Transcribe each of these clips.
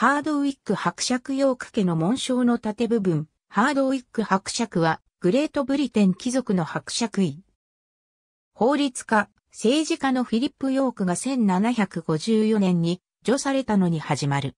ハードウィック伯爵ヨーク家の紋章の縦部分、ハードウィック伯爵は、グレートブリテン貴族の伯爵位。法律家、政治家のフィリップ・ヨークが1754年に除されたのに始まる。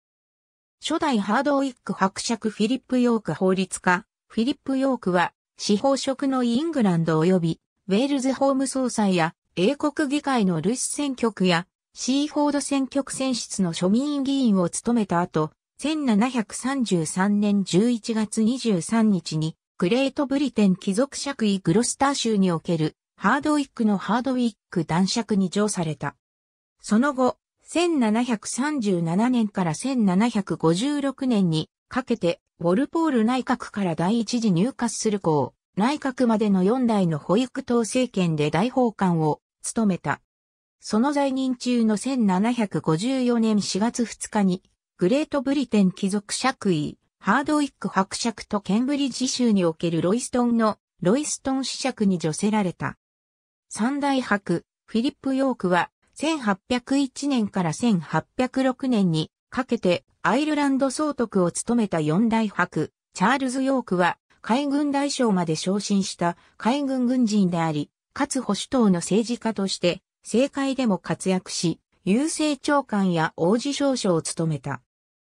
初代ハードウィック伯爵フィリップ・ヨーク法律家、フィリップ・ヨークは、司法職のイングランド及び、ウェールズ法務総裁や、英国議会のルイス選挙区や、シーフォード選挙区選出の庶民議員を務めた後、1733年11月23日に、グレートブリテン貴族爵位グロスター州における、ハードウィックのハードウィック男爵に上された。その後、1737年から1756年にかけて、ウォルポール内閣から第一次入閣する後、内閣までの4代の保育党政権で大法官を務めた。その在任中の1754年4月2日に、グレートブリテン貴族爵位、ハードウィック伯爵とケンブリッジ州におけるロイストンのロイストン子爵に除せられた。三大伯、フィリップ・ヨークは、1801年から1806年にかけてアイルランド総督を務めた四大伯、チャールズ・ヨークは、海軍大将まで昇進した海軍軍人であり、かつ保守党の政治家として政界でも活躍し、郵政長官や王子少将を務めた。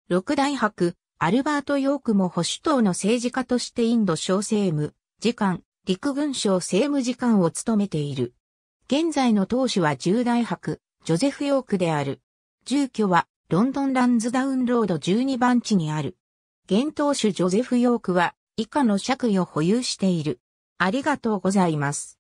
六大伯、アルバート・ヨークも保守党の政治家としてインド小政務、次官、陸軍省政務次官を務めている。現在の党首は十大伯、ジョゼフ・ヨークである。住居はロンドン・ランズダウンロード12番地にある。現党首ジョゼフ・ヨークは以下の借位を保有している。ありがとうございます。